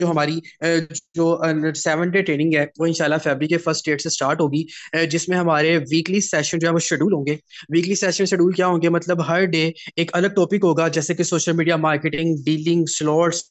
जो हमारी जो सेवन डे ट्रेनिंग है वो इंशाल्लाह फरवरी के फर्स्ट डेट से स्टार्ट होगी जिसमें हमारे वीकली सेशन जो है वो शेड्यूल होंगे वीकली सेशन शेड्यूल क्या होंगे मतलब हर डे एक अलग टॉपिक होगा जैसे कि social media marketing dealing slots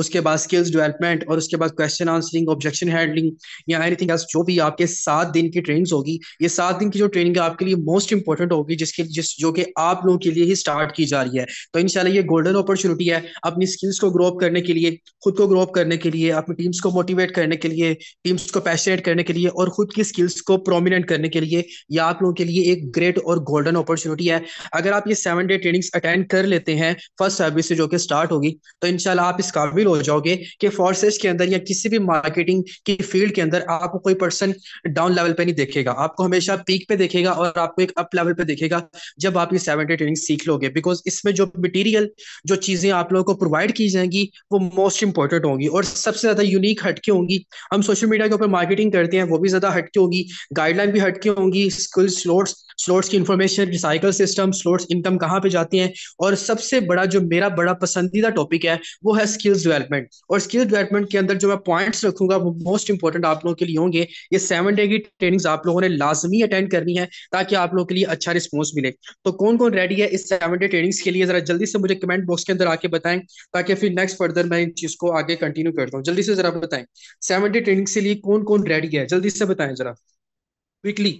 उसके बाद स्किल्स डेवलपमेंट और उसके बाद क्वेश्चन आंसरिंग ऑब्जेक्शन हैंडलिंग या एनीथिंग एल्स जो भी आपके सात दिन की ट्रेनिंग होगी ये सात दिन की जो ट्रेनिंग है आपके लिए मोस्ट इंपॉर्टेंट होगी जिसके जिस जो कि आप लोगों के लिए ही स्टार्ट की जा रही है तो इनशाला ये गोल्डन अपॉर्चुनिटी है अपनी स्किल्स को ग्रो अप करने के लिए खुद को ग्रो अप करने के लिए अपनी टीम्स को मोटिवेट करने के लिए टीम्स को पैशनेट करने के लिए और खुद की स्किल्स को प्रोमिनेंट करने के लिए या आप लोगों के लिए एक ग्रेट और गोल्डन अपॉर्चुनिटी है अगर आप ये सेवन डे ट्रेनिंग्स अटेंड कर लेते हैं फर्स्ट सर्विस से जो कि स्टार्ट होगी तो इनशाला आप इस शामिल हो जाओगे कि फोर्सेस के अंदर या किसी भी मार्केटिंग की फील्ड के अंदर आपको कोई पर्सन डाउन लेवल पे नहीं देखेगा आपको हमेशा पीक पे देखेगा और आपको एक अप लेवल पे देखेगा जब आप ये सेवन डे ट्रेनिंग सीख लोगे बिकॉज इसमें जो मटीरियल जो चीजें आप लोगों को प्रोवाइड की जाएंगी वो मोस्ट इंपॉर्टेंट होंगी और सबसे ज्यादा यूनिक हटके होंगी हम सोशल मीडिया के ऊपर मार्केटिंग करते हैं वो भी ज्यादा हटके होगी गाइडलाइन भी हटके होंगी स्किल्स लोड्स स्लोट्स की information recycle system slots income कहाँ पे जाती हैं और सबसे बड़ा जो मेरा बड़ा पसंदीदा टॉपिक है वो है स्किल्स डेवलपमेंट और स्किल्स डेवलपमेंट के अंदर जो मैं पॉइंट्स रखूंगा वो मोस्ट इंपॉर्टेंट आप लोगों के लिए होंगे ये सेवन डे की ट्रेनिंग्स आप लोगों ने लाजमी अटेंड करनी है ताकि आप लोगों के लिए अच्छा रिस्पॉन्स मिले तो कौन कौन रेडी है इस सेवन डे ट्रेनिंग्स के लिए जरा जल्दी से मुझे कमेंट बॉक्स के अंदर आके बताएं ताकि फिर नेक्स्ट फर्दर मैं इन चीज को आगे कंटिन्यू करता हूँ जल्दी से जरा बताएं सेवन डे ट्रेनिंग्स के लिए कौन कौन रेडी है जल्दी से बताएं जरा क्विकली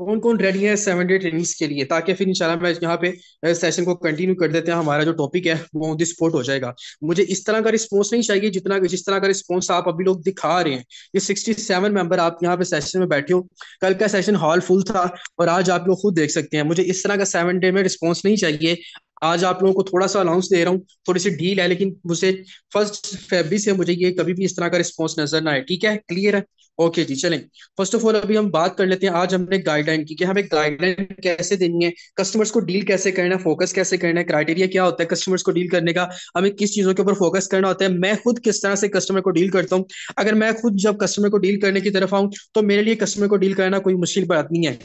कौन कौन रेडी है सेवन डे ट्रेनिंग्स के लिए ताकि फिर इंशाल्लाह मैं यहाँ पे सेशन को कंटिन्यू कर देते हैं हमारा जो टॉपिक है वो ऑन द स्पॉट हो जाएगा मुझे इस तरह का रिस्पॉन्स नहीं चाहिए जितना जिस तरह का रिस्पॉन्स आप अभी लोग दिखा रहे हैं ये सिक्सटी सेवन मेंबर आप यहाँ पे सेशन में बैठे हो कल का सेशन हॉल फुल था और आज आप लोग खुद देख सकते हैं मुझे इस तरह का सेवन डे में रिस्पॉन्स नहीं चाहिए आज आप लोगों को थोड़ा सा अलाउंस दे रहा हूँ थोड़ी सी डील है लेकिन मुझे फर्स्ट फेबरी से मुझे ये कभी भी इस तरह का रिस्पॉन्स नजर ना आए ठीक है क्लियर है ओके जी चलें फर्स्ट ऑफ ऑल अभी हम बात कर लेते हैं आज हमने गाइडलाइन की कि हमें गाइडलाइन कैसे देनी है कस्टमर्स को डील कैसे करना है फोकस कैसे करना है क्राइटेरिया क्या होता है कस्टमर्स को डील करने का हमें किस चीजों के ऊपर फोकस करना होता है मैं खुद किस तरह से कस्टमर को डील करता हूँ अगर मैं खुद जब कस्टमर को डील करने की तरफ आऊँ तो मेरे लिए कस्टमर को डील करना कोई मुश्किल बात नहीं है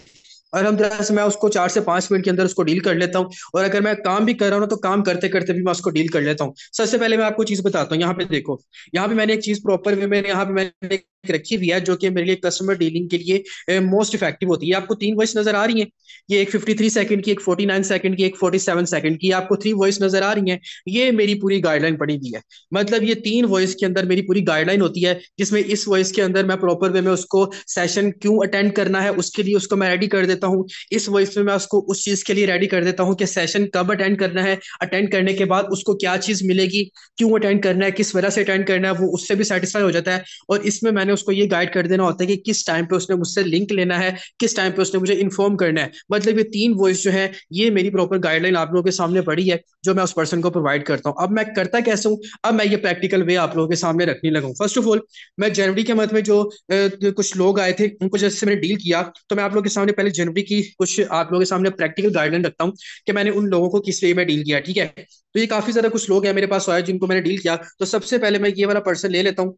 अलहमदिल्ला से मैं उसको चार से पांच मिनट के अंदर उसको डील कर लेता हूँ और अगर मैं काम भी कर रहा हूँ तो काम करते करते भी मैं उसको डील कर लेता हूँ सबसे पहले मैं आपको चीज़ बताता हूँ यहाँ पे देखो यहाँ पे मैंने एक चीज़ प्रॉपर वे में यहाँ पे मैंने रखी हुई है जो कि मेरे लिए कस्टमर डीलिंग के लिए मोस्ट इफेक्टिव होती है आपको तीन वॉइस नजर आ रही है ये एक 53 सेकंड की एक 49 सेकंड की एक 47 सेकंड की आपको थ्री वॉइस नजर आ रही है ये मेरी पूरी गाइडलाइन पड़ी हुई है मतलब ये तीन वॉइस के अंदर मेरी पूरी गाइडलाइन होती है जिसमें इस वॉइस के अंदर मैं प्रॉपर वे में उसको सेशन क्यों अटेंड करना है उसके लिए उसको मैं रेडी कर देता हूँ इस वॉइस में मैं उसको उस चीज के लिए रेडी कर देता हूँ कि सेशन कब अटेंड करना है अटेंड करने के बाद उसको क्या चीज मिलेगी क्यों अटेंड करना है किस वजह से अटेंड करना है वो उससे भी सेटिस्फाई हो जाता है और इसमें मैंने मैंने उसको ये गाइड कर देना होता है कि किस टाइम पे उसने मुझसे लिंक लेना है किस टाइम पे उसने मुझे इन्फॉर्म करना है मतलब ये तीन वॉइस जो है ये मेरी प्रॉपर गाइडलाइन आप लोगों के सामने पड़ी है जो मैं उस पर्सन को प्रोवाइड करता हूँ अब मैं करता कैसे हूँ अब मैं ये प्रैक्टिकल वे आप लोगों के सामने रखने लगा फर्स्ट ऑफ ऑल मैं जनवरी के मंथ में जो कुछ लोग आए थे उनको जैसे मैंने डील किया तो मैं आप लोगों के सामने पहले जनवरी की कुछ आप लोगों के सामने प्रैक्टिकल गाइडलाइन रखता हूँ कि मैंने उन लोगों को किस वे में डील किया ठीक है तो ये काफी ज्यादा कुछ लोग हैं मेरे पास आए जिनको मैंने डील किया तो सबसे पहले मैं ये वाला पर्सन ले लेता हूँ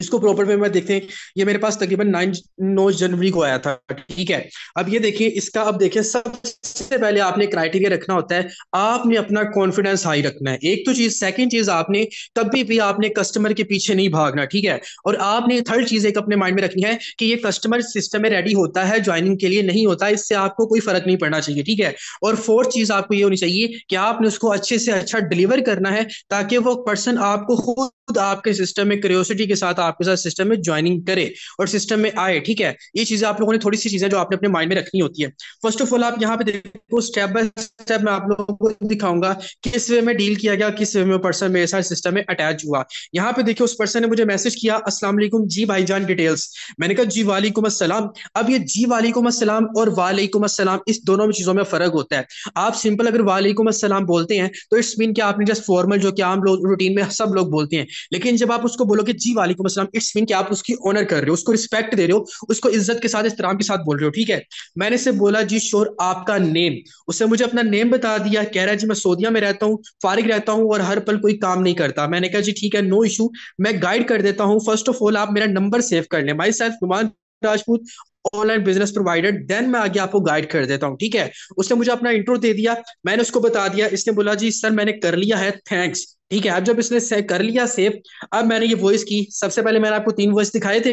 इसको प्रॉपर वे में देखते हैं ये मेरे पास तकरीबन नाइन नौ जनवरी को आया था ठीक है अब ये देखिए इसका अब देखिए सबसे पहले आपने क्राइटेरिया रखना होता है आपने अपना कॉन्फिडेंस हाई रखना है एक तो चीज सेकंड चीज आपने कभी भी आपने कस्टमर के पीछे नहीं भागना ठीक है और आपने थर्ड चीज एक अपने माइंड में रखनी है कि ये कस्टमर सिस्टम में रेडी होता है ज्वाइनिंग के लिए नहीं होता इससे आपको कोई फर्क नहीं पड़ना चाहिए ठीक है और फोर्थ चीज आपको ये होनी चाहिए कि आपने उसको अच्छे से अच्छा डिलीवर करना है ताकि वो पर्सन आपको खुद आपके सिस्टम में क्रियोसिटी के साथ साथ आपके साथ सिस्टम में ज्वाइनिंग करे और सिस्टम में आए ठीक है ये चीजें आप लोगों ने थोड़ी सी चीजें जो आपने अपने माइंड में रखनी होती है फर्स्ट ऑफ ऑल आप यहाँ पे देखो स्टेप बाय स्टेप मैं आप लोगों को दिखाऊंगा किस वे में डील किया गया किस वे में पर्सन मेरे साथ सिस्टम में अटैच हुआ यहाँ पे देखिए उस पर्सन ने मुझे मैसेज किया असला जी भाईजान डिटेल्स मैंने कहा जी वालेकुम असलम अब ये जी वालेकुम असलम और वालेकुम असलम इस दोनों में चीजों में फर्क होता है आप सिंपल अगर वालेकुम असलम बोलते हैं तो इट्स मीन कि आपने जस्ट फॉर्मल जो कि आम लोग रूटीन में सब लोग बोलते हैं लेकिन जब आप उसको बोलोगे जी वालेकुम वसलम इट्स मीन कि आप उसकी ऑनर कर रहे हो उसको रिस्पेक्ट दे रहे हो उसको इज्जत के साथ इहतराम के साथ बोल रहे हो ठीक है मैंने इससे बोला जी शोर आपका नेम उसने मुझे अपना नेम बता दिया कह रहा है जी मैं सोदिया में रहता हूँ फारिग रहता हूँ और हर पल कोई काम नहीं करता मैंने कहा जी ठीक है नो इशू मैं गाइड कर देता हूँ फर्स्ट ऑफ ऑल आप मेरा नंबर सेव कर लें myself Numan Rajput online business provider then मैं आगे आपको गाइड कर देता हूँ ठीक है उसने मुझे अपना इंट्रो दे दिया मैंने उसको बता दिया इसने बोला जी सर मैंने कर लिया है थैंक्स ठीक है अब जब इसने से कर लिया सेव अब मैंने ये वॉइस की सबसे पहले मैंने आपको तीन वॉइस दिखाए थे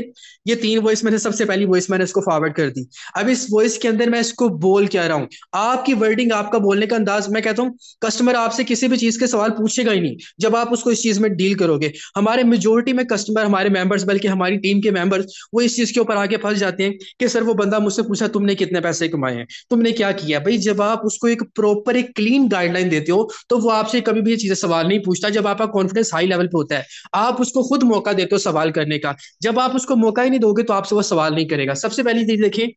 ये तीन वॉइस में से सबसे पहली वॉइस मैंने इसको फॉरवर्ड कर दी अब इस वॉइस के अंदर मैं इसको बोल क्या रहा हूँ आपकी वर्डिंग आपका बोलने का अंदाज मैं कहता हूँ कस्टमर आपसे किसी भी चीज के सवाल पूछेगा ही नहीं जब आप उसको इस चीज में डील करोगे हमारे मेजोरिटी में कस्टमर हमारे मेंबर्स बल्कि हमारी टीम के मेंबर्स वो इस चीज के ऊपर आके फंस जाते हैं कि सर वो बंदा मुझसे पूछा तुमने कितने पैसे कमाए हैं तुमने क्या किया भाई जब आप उसको एक प्रॉपर एक क्लीन गाइडलाइन देते हो तो वो आपसे कभी भी ये चीजें सवाल नहीं पूछता होता है जब आपका कॉन्फिडेंस हाई लेवल पे होता है आप उसको खुद मौका देते हो सवाल करने का जब आप उसको मौका ही नहीं दोगे तो आपसे वो सवाल नहीं करेगा सबसे पहली चीज देखिए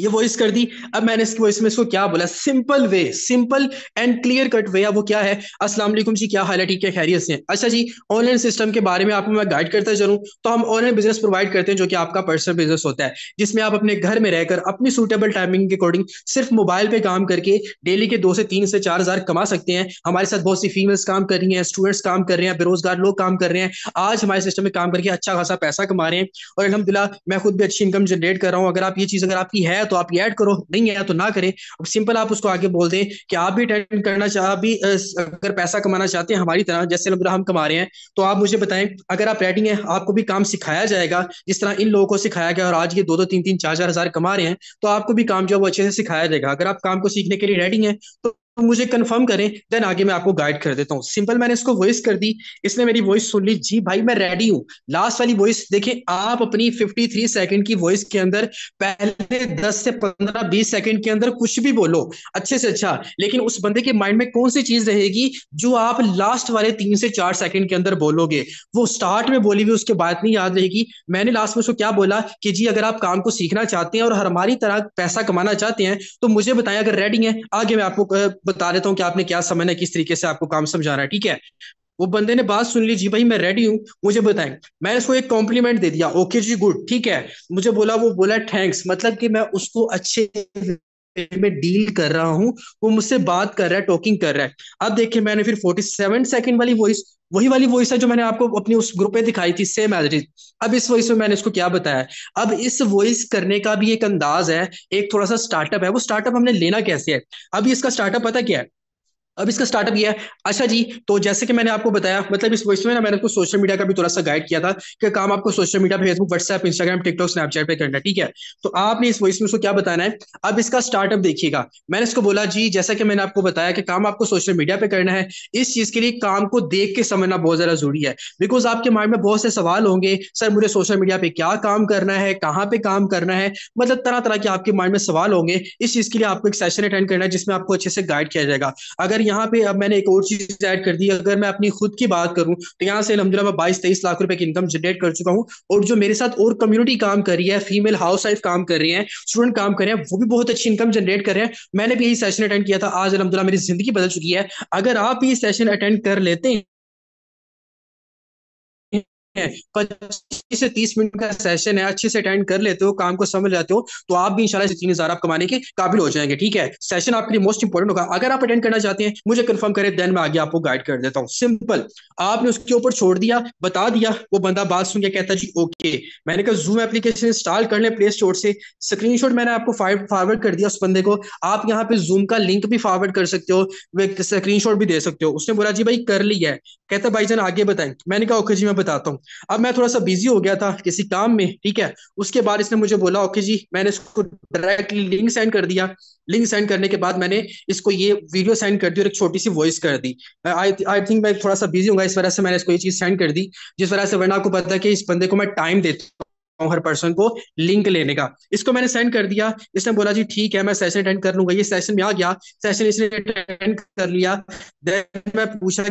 ये वॉइस कर दी अब मैंने इसकी वॉइस में इसको क्या बोला simple way simple and clear cut way वो क्या है अस्सलाम वालेकुम जी क्या हाल है ठीक है खैरियत से अच्छा जी ऑनलाइन सिस्टम के बारे में आपको मैं गाइड करता चलूँ तो हम ऑनलाइन बिजनेस प्रोवाइड करते हैं जो कि आपका पर्सनल बिजनेस होता है जिसमें आप अपने घर में रहकर अपनी सूटेबल टाइमिंग के अकॉर्डिंग सिर्फ मोबाइल पे काम करके डेली के दो से तीन से चार हजार कमा सकते हैं हमारे साथ बहुत सी फीमेल्स काम कर रही हैं स्टूडेंट्स काम कर रहे हैं बेरोजगार लोग काम कर रहे हैं आज हमारे सिस्टम में काम करके अच्छा खासा पैसा कमा रहे हैं और अलहमदिल्ला मैं खुद भी अच्छी इनकम जनरेट कर रहा हूँ अगर आप ये चीज़ अगर आपकी है तो आप ये ऐड करो नहीं आया तो ना करें अब सिंपल आप उसको आगे बोल दें कि आप भी अटेंड करना चाह भी अगर पैसा कमाना चाहते हैं हमारी तरह जैसे अलहमदा हम कमा रहे हैं तो आप मुझे बताएं अगर आप राइटिंग है आपको भी काम सिखाया जाएगा जिस तरह इन लोगों को सिखाया गया और आज ये दो दो तीन तीन चार चार हजार कमा रहे हैं तो आपको भी काम जो है वो अच्छे से सिखाया जाएगा अगर आप काम को सीखने के लिए रेडी हैं तो मुझे कंफर्म करें देन आगे मैं आपको गाइड कर देता हूँ सिंपल मैंने इसको वॉइस कर दी इसने मेरी वॉइस सुन ली जी भाई मैं रेडी हूँ लास्ट वाली वॉइस देखें आप अपनी 53 सेकंड की वॉइस के अंदर पहले 10 से 15 20 सेकंड के अंदर कुछ भी बोलो अच्छे से अच्छा लेकिन उस बंदे के माइंड में कौन सी चीज रहेगी जो आप लास्ट वाले तीन से चार सेकंड के अंदर बोलोगे वो स्टार्ट में बोली हुई उसके बाद नहीं याद रहेगी मैंने लास्ट में उसको क्या बोला कि जी अगर आप काम को सीखना चाहते हैं और हमारी तरह पैसा कमाना चाहते हैं तो मुझे बताएं अगर रेडी है आगे मैं आपको बता देता हूँ कि आपने क्या समझना है किस तरीके से आपको काम समझा रहा है ठीक है वो बंदे ने बात सुन ली जी भाई मैं रेडी हूँ मुझे बताएं मैं उसको एक कॉम्प्लीमेंट दे दिया ओके जी गुड ठीक है मुझे बोला वो बोला थैंक्स मतलब कि मैं उसको अच्छे में डील कर रहा हूँ वो मुझसे बात कर रहा है टॉकिंग कर रहा है अब देखिए मैंने फिर फोर्टी सेवन सेकेंड वाली वॉइस वही वाली वॉइस है जो मैंने आपको अपनी उस ग्रुप पे दिखाई थी सेम एज अब इस वॉइस में मैंने इसको क्या बताया अब इस वॉइस करने का भी एक अंदाज है एक थोड़ा सा स्टार्टअप है वो स्टार्टअप हमने लेना कैसे है अभी इसका स्टार्टअप पता क्या है अब इसका स्टार्टअप यह है अच्छा जी तो जैसे कि मैंने आपको बताया मतलब इस वॉइस में ना मैंने आपको सोशल मीडिया का भी थोड़ा सा गाइड किया था कि काम आपको social media Facebook WhatsApp Instagram TikTok Snapchat पे करना है ठीक है तो आपने इस वॉइस में उसको क्या बताना है अब इसका स्टार्टअप देखिएगा मैंने इसको बोला जी जैसा कि मैंने आपको बताया कि काम आपको सोशल मीडिया पे करना है इस चीज के लिए काम को देख के समझना बहुत ज्यादा जरूरी है बिकॉज आपके माइंड में बहुत से सवाल होंगे सर मुझे सोशल मीडिया पे क्या काम करना है कहाँ पे काम करना है मतलब तरह तरह के आपके माइंड में सवाल होंगे इस चीज के लिए आपको एक सेशन अटेंड करना है जिसमें आपको अच्छे से गाइड किया जाएगा अगर यहाँ पे अब मैंने एक और चीज ऐड कर दी अगर मैं अपनी खुद की बात करूँ तो यहाँ से अलहमदिल्ला मैं बाईस तेईस लाख रुपए की इनकम जनरेट कर चुका हूँ और जो मेरे साथ और कम्युनिटी काम कर रही है फीमेल हाउस वाइफ काम कर रही है स्टूडेंट काम कर रहे हैं वो भी बहुत अच्छी इनकम जनरेट कर रहे हैं मैंने भी यही सेशन अटेंड किया था आज अलहमदिल्ला मेरी जिंदगी बदल चुकी है अगर आप ये सेशन अटेंड कर लेते हैं पच्चीस से तीस मिनट का सेशन है अच्छे से अटेंड कर लेते हो काम को समझ लेते हो तो आप भी इंशाल्लाह तीन हजार आप कमाने के काबिल हो जाएंगे ठीक है सेशन आपके लिए मोस्ट इंपॉर्टेंट होगा अगर आप अटेंड करना चाहते हैं मुझे कंफर्म करें देन मैं आगे आपको गाइड कर देता हूँ सिंपल आपने उसके ऊपर छोड़ दिया बता दिया वो बंदा बात सुन के कहता जी ओके मैंने कहा जूम एप्लीकेशन इंस्टॉल कर ले प्ले स्टोर से स्क्रीन मैंने आपको फॉरवर्ड कर दिया उस बंदे को आप यहाँ पे जूम का लिंक भी फॉरवर्ड कर सकते हो स्क्रीन भी दे सकते हो उसने बोला जी भाई कर लिया है कहता भाई जान आगे बताएं मैंने कहा ओके जी मैं बताता हूँ अब मैं थोड़ा सा बिजी हो गया था किसी काम में ठीक है उसके बाद इसने मुझे बोला ओके जी मैंने इसको डायरेक्टली लिंक सेंड कर दिया लिंक सेंड करने के बाद मैंने इसको ये वीडियो सेंड कर दी और एक छोटी सी वॉइस कर दी आई थिंक मैं थोड़ा सा बिजी हूँ इस वजह से मैंने इसको ये चीज सेंड कर दी जिस वजह से वरना आपको पता है कि इस बंदे को मैं टाइम देता हूँ हर पर्सन को लिंक लेने का इसको मैंने सेंड कर दिया इसने बोला जी ठीक है मैं सेशन अटेंड कर लूंगा ये सेशन में आ गया सेशन इसने अटेंड कर लिया देन मैं पूछा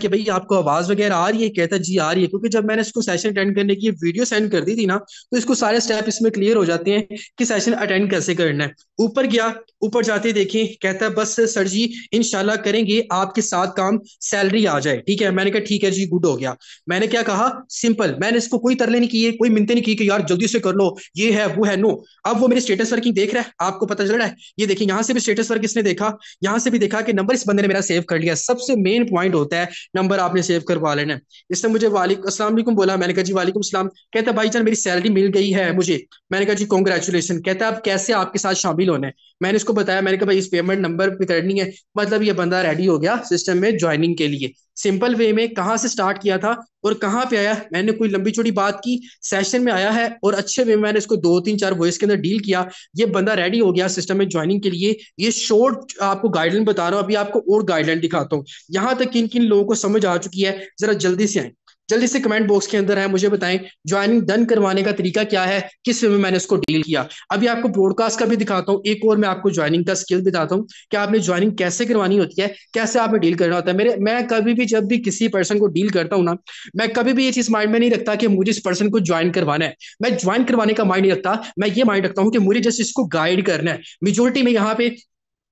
कि भाई आपको आवाज वगैरह आ रही है कहता जी आ रही है क्योंकि जब मैंने इसको सेशन अटेंड करने की वीडियो सेंड कर दी थी ना तो इसको सारे स्टेप इसमें क्लियर हो जाते हैं कि सेशन अटेंड कैसे करना है ऊपर गया ऊपर जाते देखें कहता है बस सर जी इनशाला करेंगे आपके साथ काम सैलरी आ जाए ठीक है मैंने कहा ठीक है जी गुड हो गया मैंने क्या कहा सिंपल मैंने इसको कोई तरले नहीं की कोई मिनते नहीं की कि यार जल्दी से कर लो ये है वो है नो अब वो मेरी स्टेटस वर्किंग देख रहा है आपको पता चल रहा है ये देखिए यहाँ से भी स्टेटस वर्क इसने देखा यहाँ से भी देखा कि नंबर इस बंदे ने मेरा सेव कर लिया सबसे मेन पॉइंट होता है नंबर आपने सेव करवा लेना है इसने मुझे वालिक असलम बोला मैंने कहा जी वालेकुम सलाम कहता भाई जान मेरी सैलरी मिल गई है मुझे मैंने कहा जी कॉन्ग्रेचुलेसन कहता आप कैसे आपके साथ शामिल होने मैंने इसको बताया मैंने कहा भाई इस पेमेंट नंबर पे करनी है मतलब ये बंदा रेडी हो गया सिस्टम में ज्वाइनिंग के लिए सिंपल वे में कहाँ से स्टार्ट किया था और कहाँ पे आया मैंने कोई लंबी छोटी बात की सेशन में आया है और अच्छे वे में मैंने इसको दो तीन चार वॉइस के अंदर डील किया ये बंदा रेडी हो गया सिस्टम में ज्वाइनिंग के लिए ये शॉर्ट आपको गाइडलाइन बता रहा हूँ अभी आपको और गाइडलाइन दिखाता हूँ यहाँ तक किन किन लोगों को समझ आ चुकी है जरा जल्दी से आए जल्दी से कमेंट बॉक्स के अंदर है मुझे बताएं ज्वाइनिंग डन करवाने का तरीका क्या है किस वे में मैंने उसको डील किया अभी आपको ब्रॉडकास्ट का भी दिखाता हूँ एक और मैं आपको ज्वाइनिंग का स्किल बताता हूँ कि आपने ज्वाइनिंग कैसे करवानी होती है कैसे आपने डील करना होता है मेरे मैं कभी भी जब भी किसी पर्सन को डील करता हूँ ना मैं कभी भी ये चीज माइंड में नहीं रखता कि मुझे इस पर्सन को ज्वाइन करवाना है मैं ज्वाइन करवाने का माइंड नहीं रखता मैं ये माइंड रखता हूँ कि मुझे जस्ट इसको गाइड करना है मेजोरिटी में यहाँ पे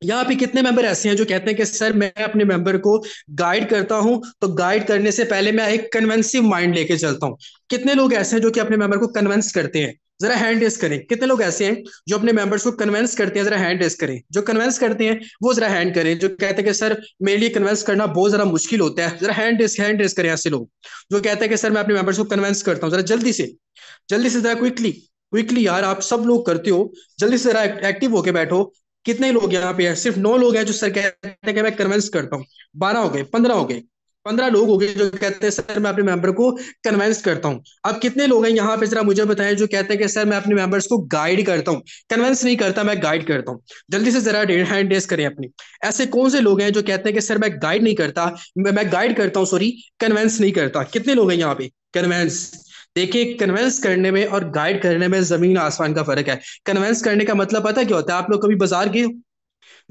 यहाँ पे कितने मेंबर ऐसे हैं जो कहते हैं कि सर मैं अपने मेंबर को गाइड करता हूं तो गाइड करने से पहले मैं एक कन्वेंसिव माइंड लेके चलता हूँ कितने लोग ऐसे हैं जो कि अपने मेंबर को कन्वेंस करते हैं जरा हैंड रेस करें कितने लोग ऐसे हैं जो अपने मेंबर्स को कन्वेंस करते हैं जरा हैंड रेस करें जो कन्वेंस करते हैं वो जरा हैंड करें जो कहते हैं कि सर मेरे लिए कन्वेंस करना बहुत जरा मुश्किल होता है जरा हैंड रेस हैंड रेस करें ऐसे लोग जो कहते हैं कि सर मैं अपने मेंबर्स को कन्वेंस करता हूँ जरा जल्दी से जल्दी से जरा क्विकली क्विकली यार आप सब लोग करते हो जल्दी से जरा एक्टिव होके बैठो कितने लोग यहाँ पे है सिर्फ नौ लोग हैं जो सर कहते हैं कि मैं कन्वेंस करता हूँ बारह हो गए पंद्रह हो गए पंद्रह लोग हो गए जो कहते हैं सर मैं अपने मेंबर को कन्वेंस करता हूँ अब कितने लोग हैं यहाँ पे जरा मुझे बताएं जो कहते हैं कि सर मैं अपने मेंबर्स को गाइड करता हूँ कन्वेंस नहीं करता मैं गाइड करता हूँ जल्दी से जरा हैंड रेस करें अपनी ऐसे कौन से लोग हैं जो कहते हैं कि सर मैं गाइड नहीं करता मैं गाइड करता हूँ सॉरी कन्वेंस नहीं करता कितने लोग हैं यहाँ पे कन्वेंस देखिए कन्वेंस करने में और गाइड करने में जमीन आसमान का फर्क है कन्वेंस करने का मतलब पता क्या होता है आप लोग कभी बाजार गए हो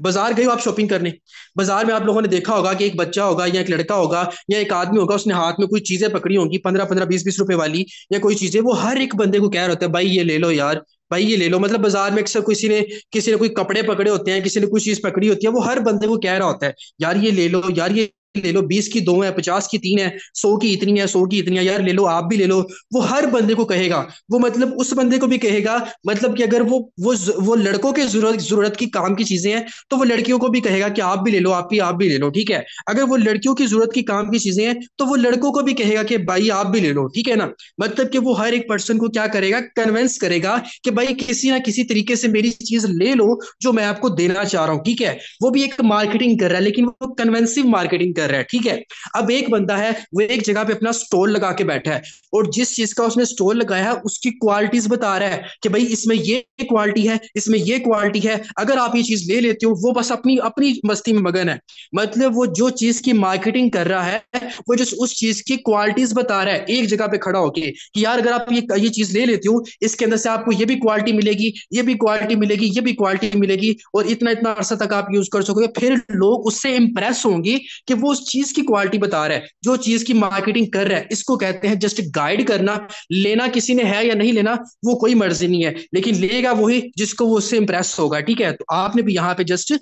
बाजार गए हो आप शॉपिंग करने बाजार में आप लोगों ने देखा होगा कि एक बच्चा होगा या एक लड़का होगा या एक आदमी होगा उसने हाथ में कोई चीजें पकड़ी होंगी पंद्रह पंद्रह बीस बीस रुपए वाली या कोई चीजें वो हर एक बंदे को कह रहा होता है भाई ये ले लो यार भाई ये ले लो मतलब बाजार में अक्सर किसी ने किसी ने कोई कपड़े पकड़े होते हैं किसी ने कोई चीज पकड़ी होती है वो हर बंदे को कह रहा होता है यार ये ले लो यार ये ले लो बीस की दो है पचास की तीन है सौ की इतनी है सौ की इतनी है यार ले लो आप भी ले लो वो हर बंदे को कहेगा वो मतलब उस बंदे को भी कहेगा मतलब कि अगर वो वो वो लड़कों के जरूरत जरूरत की काम की चीजें हैं तो वो लड़कियों को भी कहेगा कि आप भी ले लो आप भी आप भी ले लो ठीक है अगर वो लड़कियों की जरूरत की काम की चीजें हैं तो वो लड़कों को भी कहेगा कि भाई आप भी ले लो ठीक है ना मतलब कि वो हर एक पर्सन को क्या करेगा कन्विंस करेगा कि भाई किसी ना किसी तरीके से मेरी चीज ले लो जो मैं आपको देना चाह रहा हूँ ठीक है वो भी एक मार्केटिंग कर रहा है लेकिन वो कन्वेंसिव मार्केटिंग कर रहा है ठीक है अब एक बंदा है वो एक जगह पे अपना स्टोल लगा के बैठा है और जिस चीज का उसने स्टोल लगाया है उसकी क्वालिटीज बता रहा है कि भाई इसमें ये क्वालिटी है इसमें ये क्वालिटी है अगर आप ये चीज ले लेते हो वो बस अपनी अपनी मस्ती में मगन है मतलब वो जो चीज की मार्केटिंग कर रहा है वो जो उस चीज की क्वालिटीज बता रहा है एक जगह पे खड़ा होके कि यार अगर आप ये ये चीज ले लेते हो इसके अंदर से आपको ये भी क्वालिटी मिलेगी ये भी क्वालिटी मिलेगी ये भी क्वालिटी मिलेगी और इतना इतना अरसा तक आप यूज कर सकोगे फिर लोग उससे इंप्रेस होंगे कि वो वो उस चीज की क्वालिटी बता रहा है जो चीज की मार्केटिंग कर रहा है इसको कहते हैं जस्ट गाइड करना लेना किसी ने है या नहीं लेना वो कोई मर्जी नहीं है लेकिन लेगा वही जिसको वो उससे इंप्रेस होगा ठीक है तो आपने भी यहाँ पे जस्ट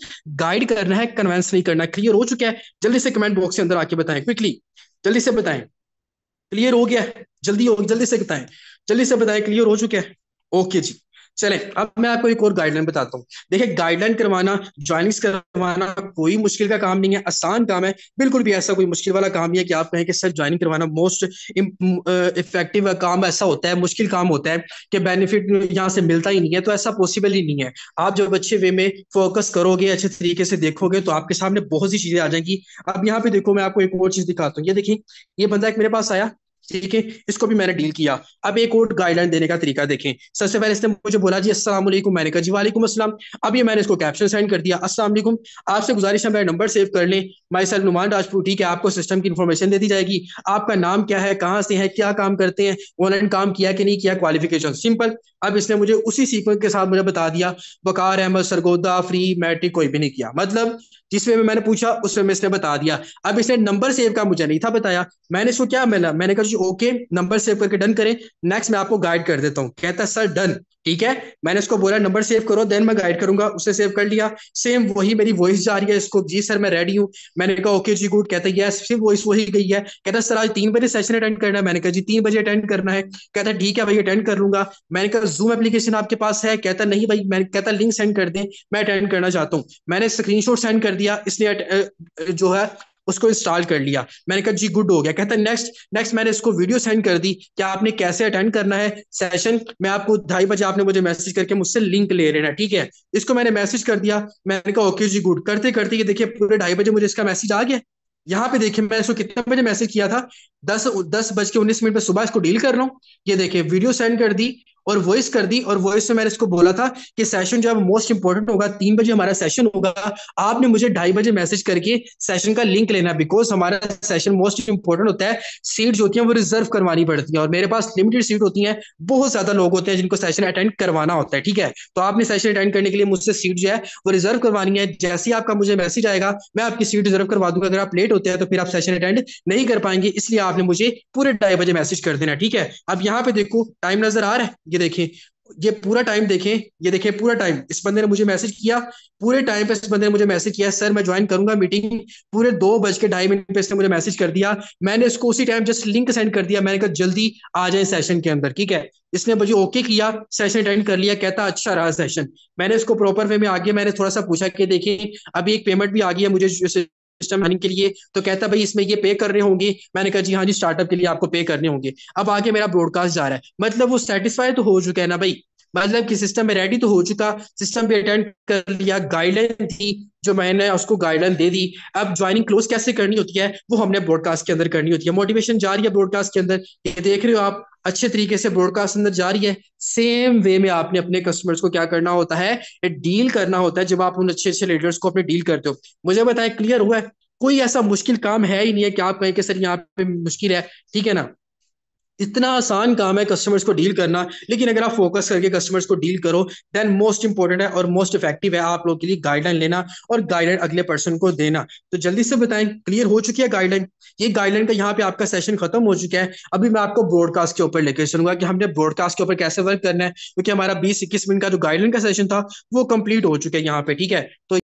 गाइड करना है कन्वेंस नहीं करना क्लियर हो चुका है जल्दी से कमेंट बॉक्स के अंदर आके बताएं क्विकली जल्दी से बताएं क्लियर हो गया जल्दी हो जल्दी से बताएं जल्दी से बताएं क्लियर हो चुका है ओके जी चले अब मैं आपको एक और गाइडलाइन बताता हूँ देखिए गाइडलाइन करवाना ज्वाइनिंग्स करवाना कोई मुश्किल का काम नहीं है आसान काम है बिल्कुल भी ऐसा कोई मुश्किल वाला काम नहीं है कि आप कहें कि सर ज्वाइनिंग करवाना मोस्ट इफेक्टिव काम ऐसा होता है मुश्किल काम होता है कि बेनिफिट यहाँ से मिलता ही नहीं है तो ऐसा पॉसिबल ही नहीं है आप जब अच्छे वे में फोकस करोगे अच्छे तरीके से देखोगे तो आपके सामने बहुत सी चीजें आ जाएंगी अब यहाँ पे देखो मैं आपको एक और चीज दिखाता हूँ ये देखिए ये बंदा एक मेरे पास आया ठीक है इसको भी मैंने डील किया अब एक और गाइडलाइन देने का तरीका देखें सबसे पहले इसने मुझे बोला जी अस्सलाम वालेकुम मैंने कहा जी वालेकुम अस्सलाम अब ये मैंने इसको कैप्शन सेंड कर दिया अस्सलाम वालेकुम आपसे गुजारिश है मेरा नंबर सेव कर लें माई सेल्फ नुमान राजपूत ठीक है आपको सिस्टम की इन्फॉर्मेशन दे दी जाएगी आपका नाम क्या है कहाँ से है क्या काम करते हैं ऑनलाइन काम किया कि नहीं किया क्वालिफिकेशन सिंपल अब इसने मुझे उसी सीक्वेंस के साथ मुझे बता दिया बकार अहमद सरगोदा फ्री मैट्रिक कोई भी नहीं किया मतलब जिसमें मैंने पूछा उसमें इसने बता दिया अब इसने नंबर सेव का मुझे नहीं था बताया मैंने इसको क्या मिला मैंने कहा कि ओके नंबर सेव करके डन करें नेक्स्ट मैं आपको गाइड कर देता हूँ कहता सर डन ठीक है मैंने उसको बोला नंबर सेव करो देन मैं गाइड करूंगा उसे सेव कर लिया सेम वही मेरी वॉइस जा रही है इसको जी सर मैं रेडी हूँ मैंने कहा ओके जी गुड कहता है यस सेम वॉइस वही गई है कहता सर आज तीन बजे सेशन अटेंड करना है मैंने कहा जी तीन बजे अटेंड करना है कहता ठीक है भाई अटेंड कर लूंगा मैंने कहा जूम एप्लीकेशन आपके पास है कहता नहीं भाई मैंने कहता लिंक सेंड कर दें मैं अटेंड करना चाहता हूँ मैंने स्क्रीन सेंड कर दिया इसने जो है उसको इंस्टॉल कर लिया मैंने कहा जी गुड हो गया कहता नेक्स्ट नेक्स्ट मैंने इसको वीडियो सेंड कर दी कि आपने कैसे अटेंड करना है सेशन मैं आपको ढाई बजे आपने मुझे मैसेज करके मुझसे लिंक ले लेना ठीक है इसको मैंने मैसेज कर दिया मैंने कहा ओके जी गुड करते करते ये देखिए पूरे ढाई बजे मुझे इसका मैसेज आ गया यहाँ पे देखिए मैं इसको कितने बजे मैसेज किया था दस दस बज के उन्नीस मिनट में सुबह इसको डील कर रहा हूँ ये देखिए वीडियो सेंड कर दी और वॉइस कर दी और वॉइस में मैंने इसको बोला था कि सेशन जो है मोस्ट इंपॉर्टेंट होगा तीन बजे हमारा सेशन होगा आपने मुझे ढाई बजे मैसेज करके सेशन का लिंक लेना बिकॉज हमारा सेशन मोस्ट इंपॉर्टेंट होता है सीट जो होती है वो रिजर्व करवानी पड़ती है और मेरे पास लिमिटेड सीट होती है बहुत ज्यादा लोग होते हैं जिनको सेशन अटेंड करवाना होता है ठीक है तो आपने सेशन अटेंड करने के लिए मुझसे सीट जो है वो रिजर्व करवानी है जैसे ही आपका मुझे मैसेज आएगा मैं आपकी सीट रिजर्व करवा दूंगा अगर आप लेट होते हैं तो फिर आप सेशन अटेंड नहीं कर पाएंगे इसलिए आपने मुझे पूरे ढाई बजे मैसेज कर देना ठीक है अब यहाँ पे देखो टाइम नजर आ रहा है ये देखें ये पूरा टाइम देखें ये देखें पूरा टाइम इस बंदे ने मुझे मैसेज किया पूरे टाइम पे इस बंदे ने मुझे मैसेज किया सर मैं ज्वाइन करूंगा मीटिंग पूरे दो बज के ढाई मिनट पे इसने मुझे मैसेज कर दिया मैंने इसको उसी टाइम जस्ट लिंक सेंड कर दिया मैंने कहा जल्दी आ जाए सेशन के अंदर ठीक है इसने मुझे ओके किया सेशन अटेंड कर लिया कहता अच्छा रहा सेशन मैंने इसको प्रॉपर वे में आगे मैंने थोड़ा सा पूछा कि देखिए अभी एक पेमेंट भी आ गई है मुझे सिस्टम मैनिंग के लिए तो कहता भाई इसमें ये पे करने होंगे मैंने कहा जी हाँ जी स्टार्टअप के लिए आपको पे करने होंगे अब आगे मेरा ब्रॉडकास्ट जा रहा है मतलब वो सेटिस्फाई तो हो चुका है ना भाई मतलब कि सिस्टम में रेडी तो हो चुका सिस्टम पे अटेंड कर लिया गाइडलाइन थी जो मैंने उसको गाइडलाइन दे दी अब ज्वाइनिंग क्लोज कैसे करनी होती है वो हमने ब्रॉडकास्ट के अंदर करनी होती है मोटिवेशन जा रही है ब्रॉडकास्ट के अंदर ये देख रहे हो आप अच्छे तरीके से ब्रॉडकास्ट अंदर जा रही है सेम वे में आपने अपने कस्टमर्स को क्या करना होता है डील करना होता है जब आप उन अच्छे अच्छे लीडर्स को अपने डील करते हो मुझे बताए क्लियर हुआ है कोई ऐसा मुश्किल काम है ही नहीं है कि आप कहें कि सर यहाँ पे मुश्किल है ठीक है ना इतना आसान काम है कस्टमर्स को डील करना लेकिन अगर आप फोकस करके कस्टमर्स को डील करो देन मोस्ट इंपॉर्टेंट है और मोस्ट इफेक्टिव है आप लोगों के लिए गाइडलाइन लेना और गाइडलाइन अगले पर्सन को देना तो जल्दी से बताएं क्लियर हो चुकी है गाइडलाइन ये गाइडलाइन का यहाँ पे आपका सेशन खत्म हो चुका है अभी मैं आपको ब्रॉडकास्ट के ऊपर लेकर चलूंगा कि हमने ब्रॉडकास्ट के ऊपर कैसे वर्क करना है क्योंकि हमारा बीस इक्कीस मिनट का जो गाइडलाइन का सेशन था वो कंप्लीट हो चुका है यहाँ पे ठीक है तो